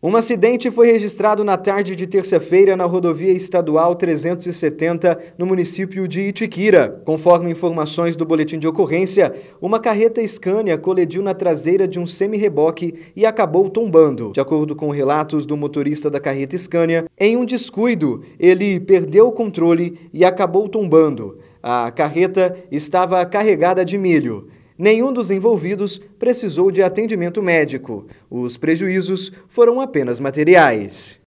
Um acidente foi registrado na tarde de terça-feira na rodovia estadual 370, no município de Itiquira. Conforme informações do boletim de ocorrência, uma carreta Scania colidiu na traseira de um semi-reboque e acabou tombando. De acordo com relatos do motorista da carreta Scania, em um descuido, ele perdeu o controle e acabou tombando. A carreta estava carregada de milho. Nenhum dos envolvidos precisou de atendimento médico. Os prejuízos foram apenas materiais.